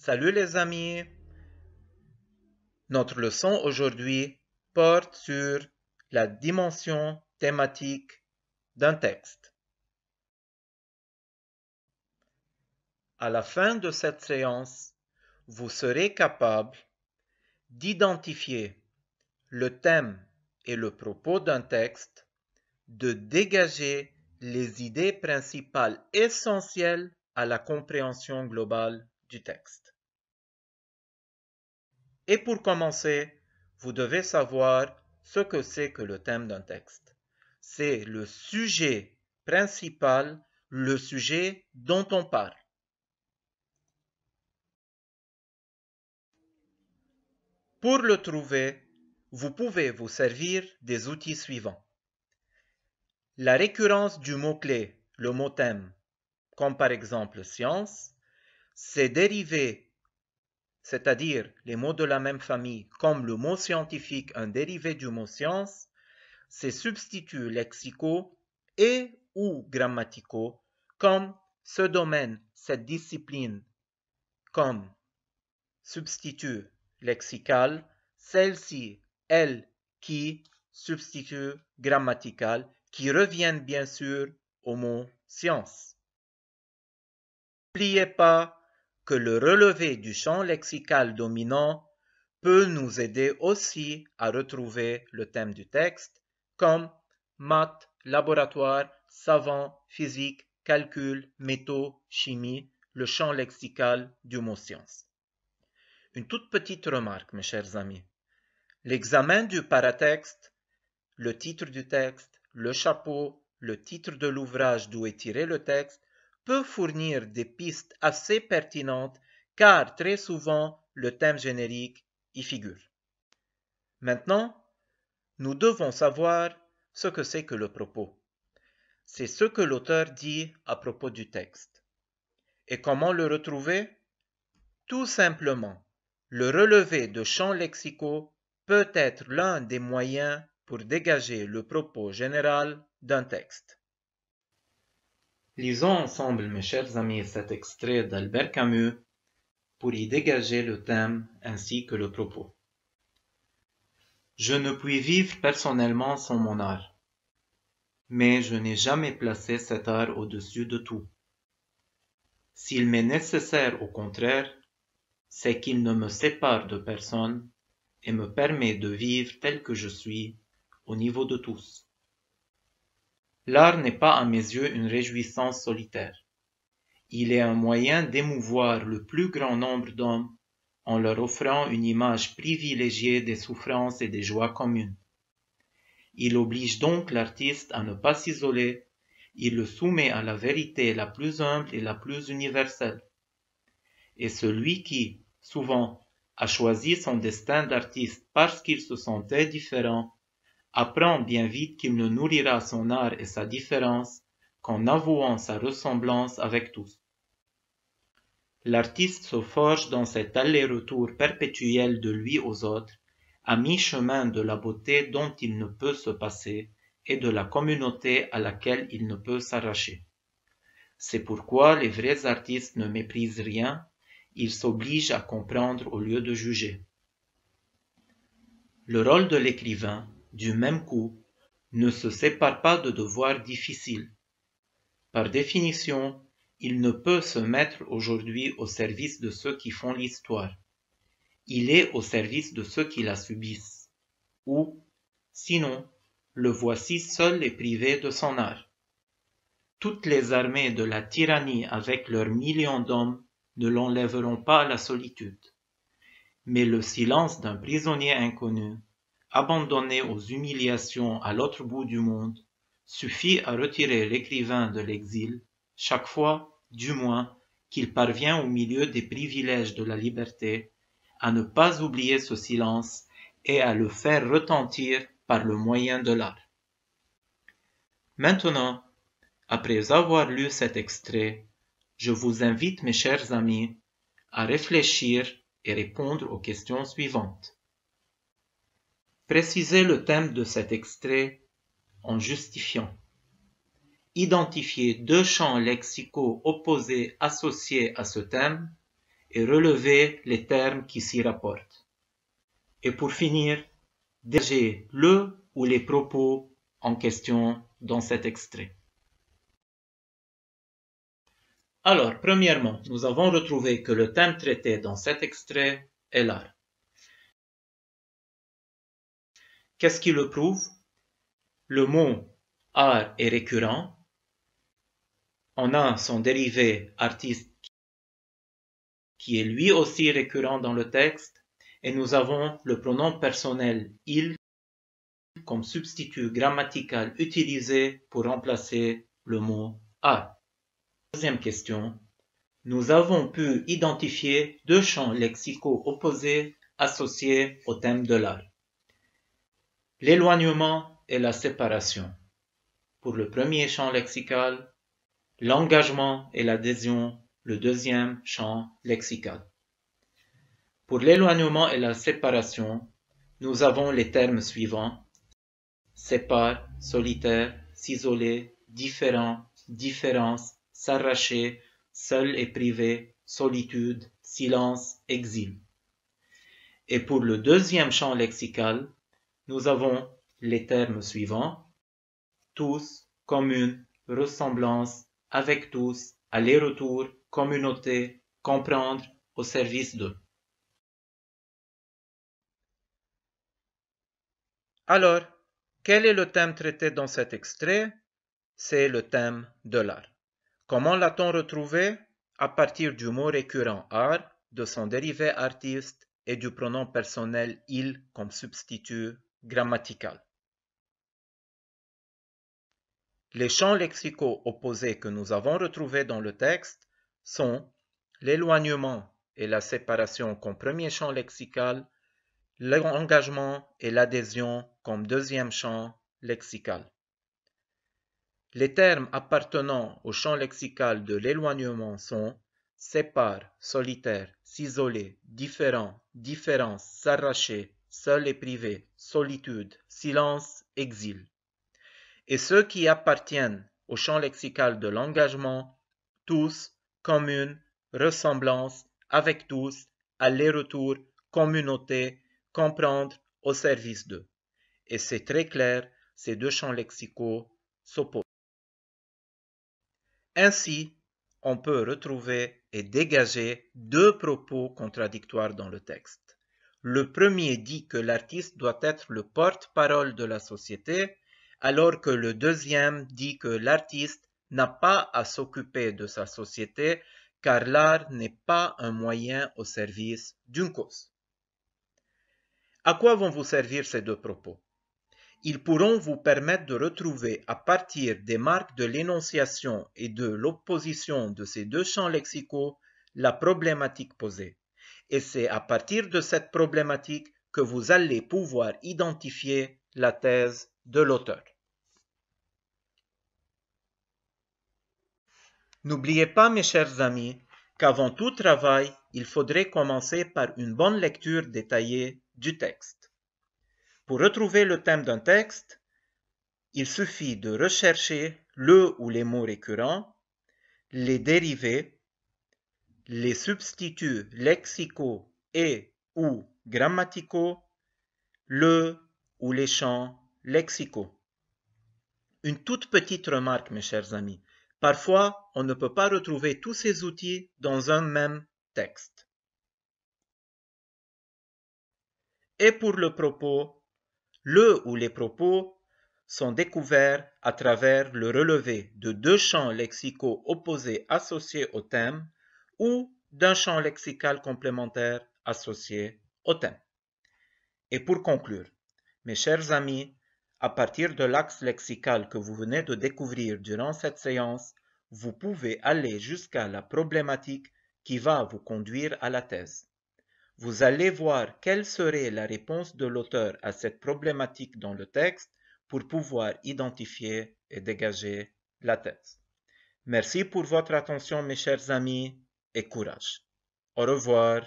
Salut les amis! Notre leçon aujourd'hui porte sur la dimension thématique d'un texte. À la fin de cette séance, vous serez capable d'identifier le thème et le propos d'un texte, de dégager les idées principales essentielles à la compréhension globale texte. Et pour commencer, vous devez savoir ce que c'est que le thème d'un texte. C'est le sujet principal, le sujet dont on parle. Pour le trouver, vous pouvez vous servir des outils suivants. La récurrence du mot-clé, le mot thème, comme par exemple science, ces dérivés, c'est-à-dire les mots de la même famille, comme le mot scientifique, un dérivé du mot science, ces substituts lexicaux et ou grammaticaux, comme ce domaine, cette discipline, comme substitut lexical, celle-ci, elle, qui, substitut grammatical, qui reviennent bien sûr au mot science. pas que le relevé du champ lexical dominant peut nous aider aussi à retrouver le thème du texte, comme maths, laboratoire, savant, physique, calcul, métaux, chimie, le champ lexical du mot science. Une toute petite remarque, mes chers amis. L'examen du paratexte, le titre du texte, le chapeau, le titre de l'ouvrage d'où est tiré le texte fournir des pistes assez pertinentes car très souvent le thème générique y figure. Maintenant, nous devons savoir ce que c'est que le propos. C'est ce que l'auteur dit à propos du texte. Et comment le retrouver Tout simplement, le relevé de champs lexicaux peut être l'un des moyens pour dégager le propos général d'un texte. Lisons ensemble, mes chers amis, cet extrait d'Albert Camus pour y dégager le thème ainsi que le propos. Je ne puis vivre personnellement sans mon art, mais je n'ai jamais placé cet art au-dessus de tout. S'il m'est nécessaire au contraire, c'est qu'il ne me sépare de personne et me permet de vivre tel que je suis au niveau de tous. L'art n'est pas à mes yeux une réjouissance solitaire. Il est un moyen d'émouvoir le plus grand nombre d'hommes en leur offrant une image privilégiée des souffrances et des joies communes. Il oblige donc l'artiste à ne pas s'isoler, il le soumet à la vérité la plus humble et la plus universelle. Et celui qui, souvent, a choisi son destin d'artiste parce qu'il se sentait différent, apprend bien vite qu'il ne nourrira son art et sa différence qu'en avouant sa ressemblance avec tous. L'artiste se forge dans cet aller-retour perpétuel de lui aux autres, à mi-chemin de la beauté dont il ne peut se passer et de la communauté à laquelle il ne peut s'arracher. C'est pourquoi les vrais artistes ne méprisent rien, ils s'obligent à comprendre au lieu de juger. Le rôle de l'écrivain, du même coup, ne se sépare pas de devoirs difficiles. Par définition, il ne peut se mettre aujourd'hui au service de ceux qui font l'histoire. Il est au service de ceux qui la subissent. Ou, sinon, le voici seul et privé de son art. Toutes les armées de la tyrannie avec leurs millions d'hommes ne l'enlèveront pas à la solitude. Mais le silence d'un prisonnier inconnu abandonné aux humiliations à l'autre bout du monde, suffit à retirer l'écrivain de l'exil, chaque fois, du moins, qu'il parvient au milieu des privilèges de la liberté, à ne pas oublier ce silence et à le faire retentir par le moyen de l'art. Maintenant, après avoir lu cet extrait, je vous invite, mes chers amis, à réfléchir et répondre aux questions suivantes. Préciser le thème de cet extrait en justifiant. Identifier deux champs lexicaux opposés associés à ce thème et relever les termes qui s'y rapportent. Et pour finir, dégager le ou les propos en question dans cet extrait. Alors, premièrement, nous avons retrouvé que le thème traité dans cet extrait est l'art. Qu'est-ce qui le prouve Le mot art est récurrent. On a son dérivé artiste qui est lui aussi récurrent dans le texte et nous avons le pronom personnel il comme substitut grammatical utilisé pour remplacer le mot art ». Deuxième question. Nous avons pu identifier deux champs lexicaux opposés associés au thème de l'art l'éloignement et la séparation. Pour le premier champ lexical, l'engagement et l'adhésion, le deuxième champ lexical. Pour l'éloignement et la séparation, nous avons les termes suivants sépare, solitaire, s'isoler, différent, différence, s'arracher, seul et privé, solitude, silence, exil. Et pour le deuxième champ lexical, nous avons les termes suivants. Tous, commune, ressemblance, avec tous, aller-retour, communauté, comprendre, au service de. Alors, quel est le thème traité dans cet extrait C'est le thème de l'art. Comment l'a-t-on retrouvé À partir du mot récurrent art, de son dérivé artiste et du pronom personnel il comme substitut les champs lexicaux opposés que nous avons retrouvés dans le texte sont l'éloignement et la séparation comme premier champ lexical, l'engagement et l'adhésion comme deuxième champ lexical. Les termes appartenant au champ lexical de l'éloignement sont sépare, solitaire, s'isoler, différent, différence, s'arracher, seul et privé, solitude, silence, exil. Et ceux qui appartiennent au champ lexical de l'engagement, tous, commune, ressemblance, avec tous, aller-retour, communauté, comprendre, au service d'eux. Et c'est très clair, ces deux champs lexicaux s'opposent. Ainsi, on peut retrouver et dégager deux propos contradictoires dans le texte. Le premier dit que l'artiste doit être le porte-parole de la société, alors que le deuxième dit que l'artiste n'a pas à s'occuper de sa société, car l'art n'est pas un moyen au service d'une cause. À quoi vont vous servir ces deux propos Ils pourront vous permettre de retrouver, à partir des marques de l'énonciation et de l'opposition de ces deux champs lexicaux, la problématique posée et c'est à partir de cette problématique que vous allez pouvoir identifier la thèse de l'auteur. N'oubliez pas, mes chers amis, qu'avant tout travail, il faudrait commencer par une bonne lecture détaillée du texte. Pour retrouver le thème d'un texte, il suffit de rechercher le ou les mots récurrents, les dérivés les substituts lexicaux et ou grammaticaux, le ou les champs lexicaux. Une toute petite remarque, mes chers amis. Parfois, on ne peut pas retrouver tous ces outils dans un même texte. Et pour le propos, le ou les propos sont découverts à travers le relevé de deux champs lexicaux opposés associés au thème ou d'un champ lexical complémentaire associé au thème. Et pour conclure, mes chers amis, à partir de l'axe lexical que vous venez de découvrir durant cette séance, vous pouvez aller jusqu'à la problématique qui va vous conduire à la thèse. Vous allez voir quelle serait la réponse de l'auteur à cette problématique dans le texte pour pouvoir identifier et dégager la thèse. Merci pour votre attention mes chers amis é coragem. Au revoir.